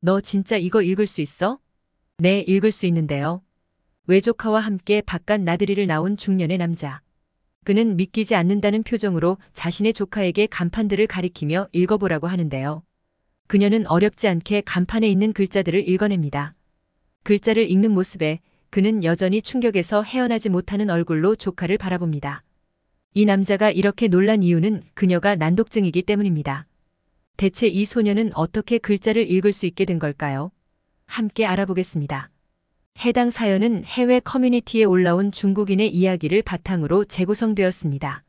너 진짜 이거 읽을 수 있어? 네, 읽을 수 있는데요. 외조카와 함께 바깥 나들이를 나온 중년의 남자. 그는 믿기지 않는다는 표정으로 자신의 조카에게 간판들을 가리키며 읽어보라고 하는데요. 그녀는 어렵지 않게 간판에 있는 글자들을 읽어냅니다. 글자를 읽는 모습에 그는 여전히 충격에서 헤어나지 못하는 얼굴로 조카를 바라봅니다. 이 남자가 이렇게 놀란 이유는 그녀가 난독증이기 때문입니다. 대체 이 소녀는 어떻게 글자를 읽을 수 있게 된 걸까요? 함께 알아보겠습니다. 해당 사연은 해외 커뮤니티에 올라온 중국인의 이야기를 바탕으로 재구성되었습니다.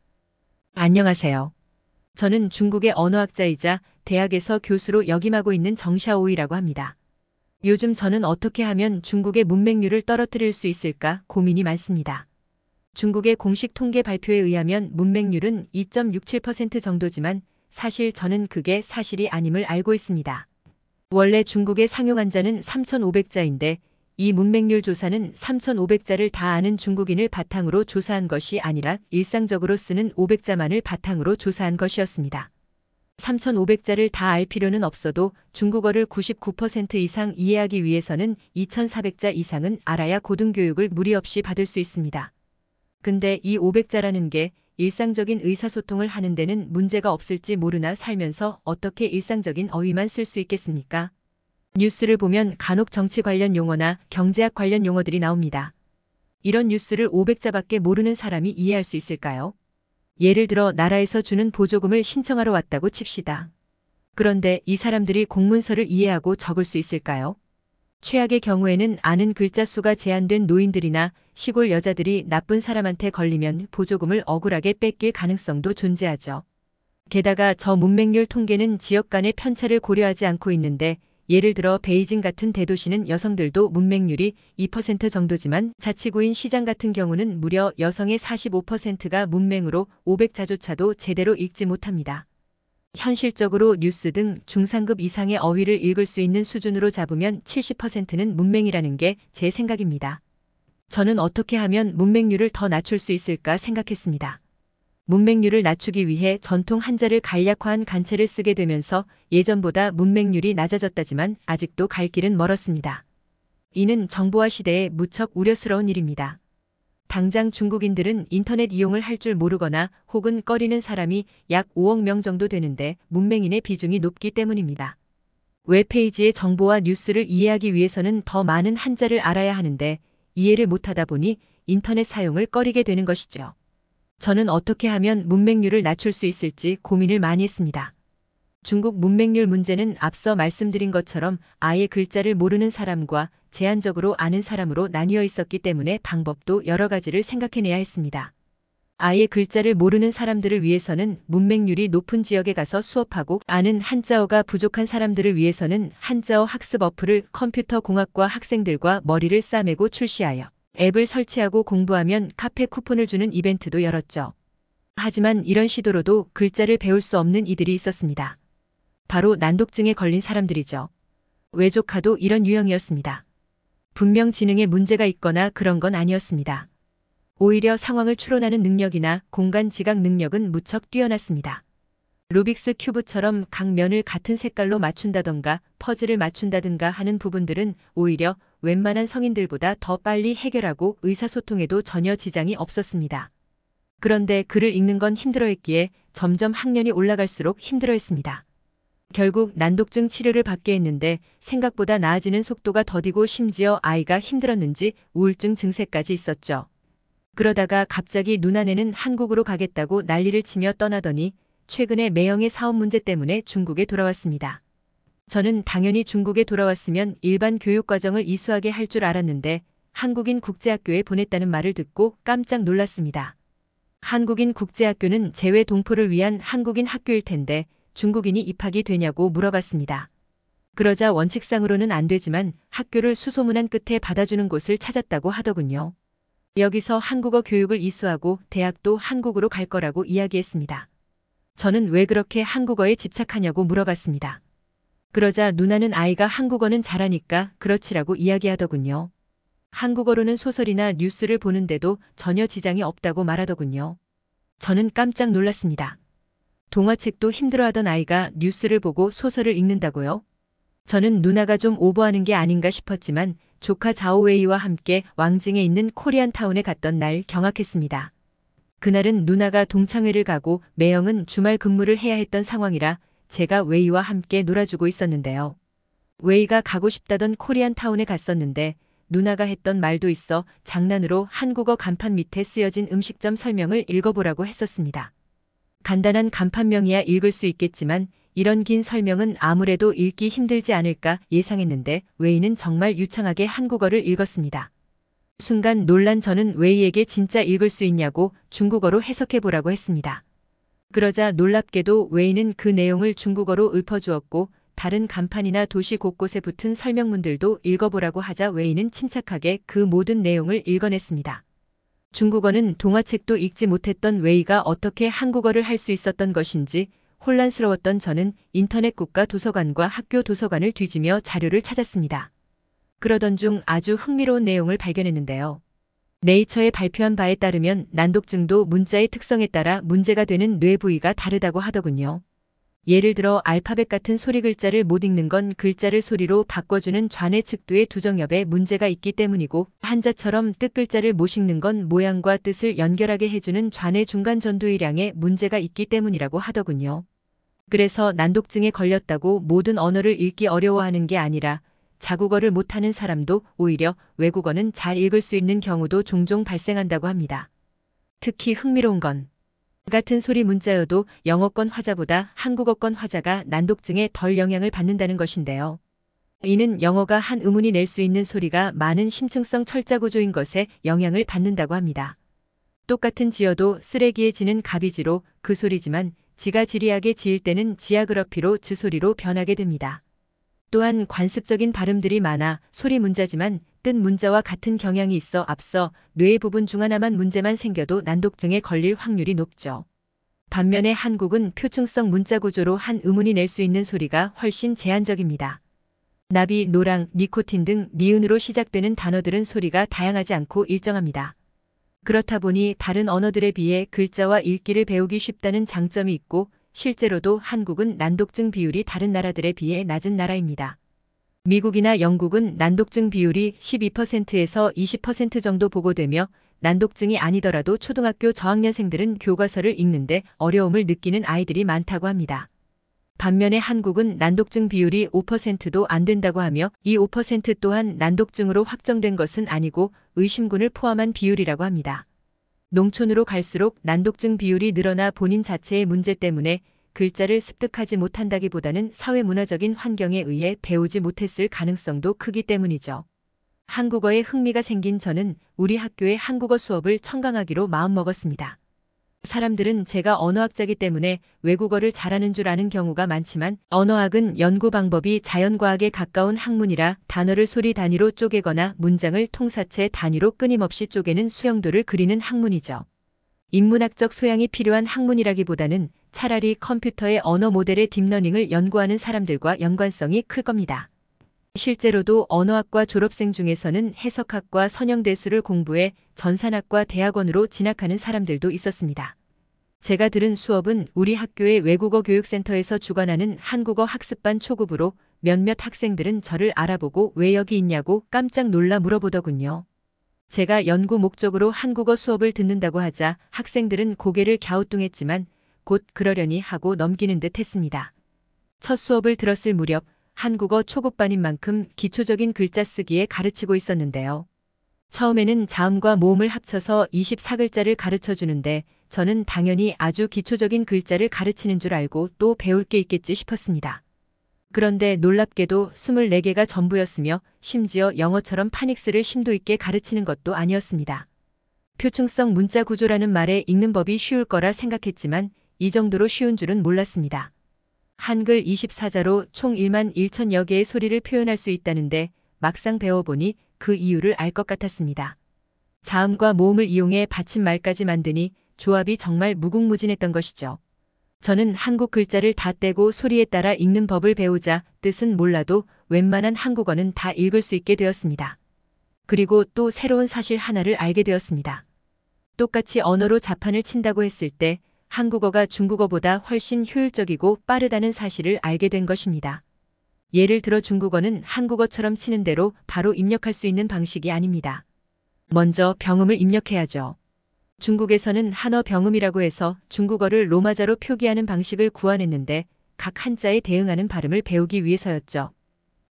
안녕하세요. 저는 중국의 언어학자이자 대학에서 교수로 역임하고 있는 정샤오이라고 합니다. 요즘 저는 어떻게 하면 중국의 문맹률을 떨어뜨릴 수 있을까 고민이 많습니다. 중국의 공식 통계 발표에 의하면 문맹률은 2.67% 정도지만 사실 저는 그게 사실이 아님을 알고 있습니다. 원래 중국의 상용환자는 3,500자인데 이문맥률 조사는 3,500자를 다 아는 중국인을 바탕으로 조사한 것이 아니라 일상적으로 쓰는 500자만을 바탕으로 조사한 것이었습니다. 3,500자를 다 알 필요는 없어도 중국어를 99% 이상 이해하기 위해서는 2,400자 이상은 알아야 고등교육을 무리 없이 받을 수 있습니다. 근데 이 500자라는 게 일상적인 의사소통을 하는 데는 문제가 없을지 모르나 살면서 어떻게 일상적인 어휘만 쓸 수 있겠습니까? 뉴스를 보면 간혹 정치 관련 용어나 경제학 관련 용어들이 나옵니다. 이런 뉴스를 500자밖에 모르는 사람이 이해할 수 있을까요? 예를 들어 나라에서 주는 보조금을 신청하러 왔다고 칩시다. 그런데 이 사람들이 공문서를 이해하고 적을 수 있을까요? 최악의 경우에는 아는 글자 수가 제한된 노인들이나 시골 여자들이 나쁜 사람한테 걸리면 보조금을 억울하게 뺏길 가능성도 존재하죠. 게다가 저 문맹률 통계는 지역 간의 편차를 고려하지 않고 있는데 예를 들어 베이징 같은 대도시는 여성들도 문맹률이 2% 정도지만 자치구인 시장 같은 경우는 무려 여성의 45%가 문맹으로 500자조차도 제대로 읽지 못합니다. 현실적으로 뉴스 등 중상급 이상의 어휘를 읽을 수 있는 수준으로 잡으면 70%는 문맹이라는 게 제 생각입니다. 저는 어떻게 하면 문맹률을 더 낮출 수 있을까 생각했습니다. 문맹률을 낮추기 위해 전통 한자를 간략화한 간체를 쓰게 되면서 예전보다 문맹률이 낮아졌다지만 아직도 갈 길은 멀었습니다. 이는 정보화 시대에 무척 우려스러운 일입니다. 당장 중국인들은 인터넷 이용을 할 줄 모르거나 혹은 꺼리는 사람이 약 5억 명 정도 되는데 문맹인의 비중이 높기 때문입니다. 웹페이지의 정보와 뉴스를 이해하기 위해서는 더 많은 한자를 알아야 하는데 이해를 못하다 보니 인터넷 사용을 꺼리게 되는 것이죠. 저는 어떻게 하면 문맹률을 낮출 수 있을지 고민을 많이 했습니다. 중국 문맹률 문제는 앞서 말씀드린 것처럼 아예 글자를 모르는 사람과 제한적으로 아는 사람으로 나뉘어 있었기 때문에 방법도 여러 가지를 생각해내야 했습니다. 아예 글자를 모르는 사람들을 위해서는 문맹률이 높은 지역에 가서 수업하고 아는 한자어가 부족한 사람들을 위해서는 한자어 학습 어플을 컴퓨터 공학과 학생들과 머리를 싸매고 출시하여 앱을 설치하고 공부하면 카페 쿠폰을 주는 이벤트도 열었죠. 하지만 이런 시도로도 글자를 배울 수 없는 이들이 있었습니다. 바로 난독증에 걸린 사람들이죠. 외조카도 이런 유형이었습니다. 분명 지능에 문제가 있거나 그런 건 아니었습니다. 오히려 상황을 추론하는 능력이나 공간 지각 능력은 무척 뛰어났습니다. 루빅스 큐브처럼 각 면을 같은 색깔로 맞춘다던가 퍼즐을 맞춘다든가 하는 부분들은 오히려 웬만한 성인들보다 더 빨리 해결하고 의사소통에도 전혀 지장이 없었습니다. 그런데 글을 읽는 건 힘들어했기에 점점 학년이 올라갈수록 힘들어했습니다. 결국 난독증 치료를 받게 했는데 생각보다 나아지는 속도가 더디고 심지어 아이가 힘들었는지 우울증 증세까지 있었죠. 그러다가 갑자기 누나네는 한국으로 가겠다고 난리를 치며 떠나더니 최근에 매형의 사업 문제 때문에 중국에 돌아왔습니다. 저는 당연히 중국에 돌아왔으면 일반 교육과정을 이수하게 할 줄 알았는데 한국인 국제학교에 보냈다는 말을 듣고 깜짝 놀랐습니다. 한국인 국제학교는 재외 동포를 위한 한국인 학교일 텐데 중국인이 입학이 되냐고 물어봤습니다. 그러자 원칙상으로는 안 되지만 학교를 수소문한 끝에 받아주는 곳을 찾았다고 하더군요. 여기서 한국어 교육을 이수하고 대학도 한국으로 갈 거라고 이야기했습니다. 저는 왜 그렇게 한국어에 집착하냐고 물어봤습니다. 그러자 누나는 아이가 한국어는 잘하니까 그렇지라고 이야기하더군요. 한국어로는 소설이나 뉴스를 보는데도 전혀 지장이 없다고 말하더군요. 저는 깜짝 놀랐습니다. 동화책도 힘들어하던 아이가 뉴스를 보고 소설을 읽는다고요? 저는 누나가 좀 오버하는 게 아닌가 싶었지만 조카 자오웨이와 함께 왕징에 있는 코리안타운에 갔던 날 경악했습니다. 그날은 누나가 동창회를 가고 매영은 주말 근무를 해야 했던 상황이라 제가 웨이와 함께 놀아주고 있었는데요. 웨이가 가고 싶다던 코리안타운에 갔었는데 누나가 했던 말도 있어 장난으로 한국어 간판 밑에 쓰여진 음식점 설명을 읽어보라고 했었습니다. 간단한 간판명이야 읽을 수 있겠지만 이런 긴 설명은 아무래도 읽기 힘들지 않을까 예상했는데 웨이는 정말 유창하게 한국어를 읽었습니다. 순간 놀란 저는 웨이에게 진짜 읽을 수 있냐고 중국어로 해석해보라고 했습니다. 그러자 놀랍게도 웨이는 그 내용을 중국어로 읊어주었고 다른 간판이나 도시 곳곳에 붙은 설명문들도 읽어보라고 하자 웨이는 침착하게 그 모든 내용을 읽어냈습니다. 중국어는 동화책도 읽지 못했던 웨이가 어떻게 한국어를 할 수 있었던 것인지 혼란스러웠던 저는 인터넷 국가 도서관과 학교 도서관을 뒤지며 자료를 찾았습니다. 그러던 중 아주 흥미로운 내용을 발견했는데요. 네이처에 발표한 바에 따르면 난독증도 문자의 특성에 따라 문제가 되는 뇌 부위가 다르다고 하더군요. 예를 들어 알파벳 같은 소리 글자를 못 읽는 건 글자를 소리로 바꿔주는 좌뇌 측두의 두정엽에 문제가 있기 때문이고 한자처럼 뜻 글자를 못 읽는 건 모양과 뜻을 연결하게 해주는 좌뇌 중간 전두의량에 문제가 있기 때문이라고 하더군요. 그래서 난독증에 걸렸다고 모든 언어를 읽기 어려워하는 게 아니라 자국어를 못하는 사람도 오히려 외국어는 잘 읽을 수 있는 경우도 종종 발생한다고 합니다. 특히 흥미로운 건 같은 소리 문자여도 영어권 화자보다 한국어권 화자가 난독증에 덜 영향을 받는다는 것인데요. 이는 영어가 한음운이낼 수 있는 소리가 많은 심층성 철자구조인 것에 영향을 받는다고 합니다. 똑같은 지어도 쓰레기에 지는 가비지로 그 소리지만 지가 지리하게 지을 때는 지하그러피로주소리로 변하게 됩니다. 또한 관습적인 발음들이 많아 소리 문자지만 뜬 문자와 같은 경향이 있어 앞서 뇌 부분 중 하나만 문제만 생겨도 난독증에 걸릴 확률이 높죠. 반면에 한국은 표층성 문자 구조로 한 의문이 낼 수 있는 소리가 훨씬 제한적입니다. 나비, 노랑, 니코틴 등 니은으로 시작되는 단어들은 소리가 다양하지 않고 일정합니다. 그렇다 보니 다른 언어들에 비해 글자와 읽기를 배우기 쉽다는 장점이 있고 실제로도 한국은 난독증 비율이 다른 나라들에 비해 낮은 나라입니다. 미국이나 영국은 난독증 비율이 12%에서 20% 정도 보고되며 난독증이 아니더라도 초등학교 저학년생들은 교과서를 읽는데 어려움을 느끼는 아이들이 많다고 합니다. 반면에 한국은 난독증 비율이 5%도 안 된다고 하며 이 5% 또한 난독증으로 확정된 것은 아니고 의심군을 포함한 비율이라고 합니다. 농촌으로 갈수록 난독증 비율이 늘어나 본인 자체의 문제 때문에 글자를 습득하지 못한다기보다는 사회문화적인 환경에 의해 배우지 못했을 가능성도 크기 때문이죠. 한국어에 흥미가 생긴 저는 우리 학교의 한국어 수업을 청강하기로 마음먹었습니다. 사람들은 제가 언어학자기 때문에 외국어를 잘하는 줄 아는 경우가 많지만 언어학은 연구 방법이 자연과학에 가까운 학문이라 단어를 소리 단위로 쪼개거나 문장을 통사체 단위로 끊임없이 쪼개는 수영도를 그리는 학문이죠. 인문학적 소양이 필요한 학문이라기보다는 차라리 컴퓨터의 언어 모델의 딥러닝을 연구하는 사람들과 연관성이 클 겁니다. 실제로도 언어학과 졸업생 중에서는 해석학과 선형대수를 공부해 전산학과 대학원으로 진학하는 사람들도 있었습니다. 제가 들은 수업은 우리 학교의 외국어 교육센터에서 주관하는 한국어 학습반 초급으로 몇몇 학생들은 저를 알아보고 왜 여기 있냐고 깜짝 놀라 물어보더군요. 제가 연구 목적으로 한국어 수업을 듣는다고 하자 학생들은 고개를 갸우뚱했지만 곧 그러려니 하고 넘기는 듯 했습니다. 첫 수업을 들었을 무렵 한국어 초급반인 만큼 기초적인 글자 쓰기에 가르치고 있었는데요. 처음에는 자음과 모음을 합쳐서 24글자를 가르쳐 주는데 저는 당연히 아주 기초적인 글자를 가르치는 줄 알고 또 배울 게 있겠지 싶었습니다. 그런데 놀랍게도 24개가 전부였으며 심지어 영어처럼 파닉스를 심도 있게 가르치는 것도 아니었습니다. 표층성 문자 구조라는 말에 읽는 법이 쉬울 거라 생각했지만 이 정도로 쉬운 줄은 몰랐습니다. 한글 24자로 총 1만 1천여 개의 소리를 표현할 수 있다는데 막상 배워보니 그 이유를 알 것 같았습니다. 자음과 모음을 이용해 받침말까지 만드니 조합이 정말 무궁무진했던 것이죠. 저는 한국 글자를 다 떼고 소리에 따라 읽는 법을 배우자 뜻은 몰라도 웬만한 한국어는 다 읽을 수 있게 되었습니다. 그리고 또 새로운 사실 하나를 알게 되었습니다. 똑같이 언어로 자판을 친다고 했을 때 한국어가 중국어보다 훨씬 효율적이고 빠르다는 사실을 알게 된 것입니다. 예를 들어 중국어는 한국어처럼 치는 대로 바로 입력할 수 있는 방식이 아닙니다. 먼저 병음을 입력해야죠. 중국에서는 한어 병음이라고 해서 중국어를 로마자로 표기하는 방식을 구안했는데 각 한자에 대응하는 발음을 배우기 위해서였죠.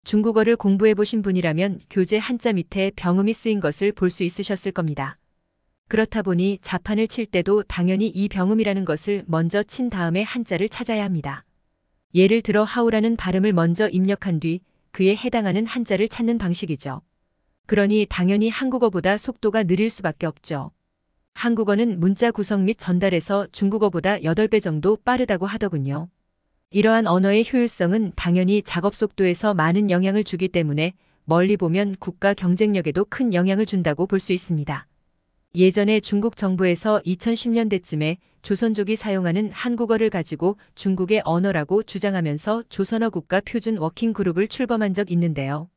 중국어를 공부해 보신 분이라면 교재 한자 밑에 병음이 쓰인 것을 볼 수 있으셨을 겁니다. 그렇다 보니 자판을 칠 때도 당연히 이 병음이라는 것을 먼저 친 다음에 한자를 찾아야 합니다. 예를 들어 하우라는 발음을 먼저 입력한 뒤 그에 해당하는 한자를 찾는 방식이죠. 그러니 당연히 한국어보다 속도가 느릴 수밖에 없죠. 한국어는 문자 구성 및 전달에서 중국어보다 8배 정도 빠르다고 하더군요. 이러한 언어의 효율성은 당연히 작업 속도에서 많은 영향을 주기 때문에 멀리 보면 국가 경쟁력에도 큰 영향을 준다고 볼 수 있습니다. 예전에 중국 정부에서 2010년대쯤에 조선족이 사용하는 한국어를 가지고 중국의 언어라고 주장하면서 조선어 국가 표준 워킹 그룹을 출범한 적 있는데요.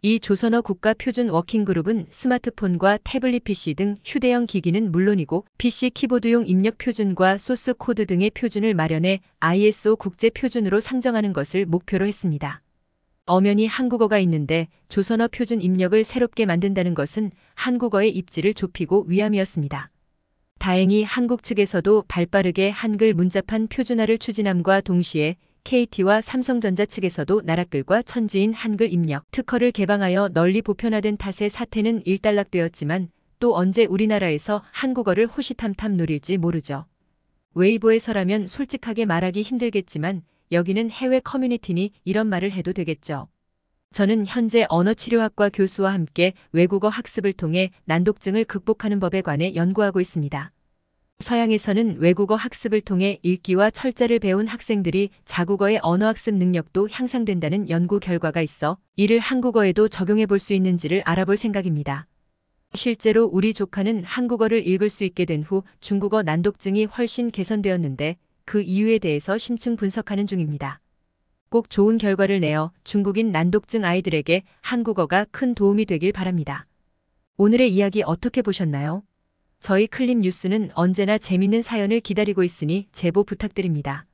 이 조선어 국가 표준 워킹 그룹은 스마트폰과 태블릿 PC 등 휴대형 기기는 물론이고 PC 키보드용 입력 표준과 소스 코드 등의 표준을 마련해 ISO 국제 표준으로 상정하는 것을 목표로 했습니다. 엄연히 한국어가 있는데 조선어 표준 입력을 새롭게 만든다는 것은 한국어의 입지를 좁히고 위함이었습니다. 다행히 한국 측에서도 발빠르게 한글 문자판 표준화를 추진함과 동시에 KT와 삼성전자 측에서도 나락글과 천지인 한글 입력 특허를 개방하여 널리 보편화된 탓에 사태는 일단락되었지만 또 언제 우리나라에서 한국어를 호시탐탐 노릴지 모르죠. 웨이보에서라면 솔직하게 말하기 힘들겠지만 여기는 해외 커뮤니티니 이런 말을 해도 되겠죠. 저는 현재 언어치료학과 교수와 함께 외국어 학습을 통해 난독증을 극복하는 법에 관해 연구하고 있습니다. 서양에서는 외국어 학습을 통해 읽기와 철자를 배운 학생들이 자국어의 언어학습 능력도 향상된다는 연구 결과가 있어 이를 한국어에도 적용해 볼 수 있는지를 알아볼 생각입니다. 실제로 우리 조카는 한국어를 읽을 수 있게 된 후 중국어 난독증이 훨씬 개선되었는데 그 이유에 대해서 심층 분석하는 중입니다. 꼭 좋은 결과를 내어 중국인 난독증 아이들에게 한국어가 큰 도움이 되길 바랍니다. 오늘의 이야기 어떻게 보셨나요? 저희 클립 뉴스는 언제나 재밌는 사연을 기다리고 있으니 제보 부탁드립니다.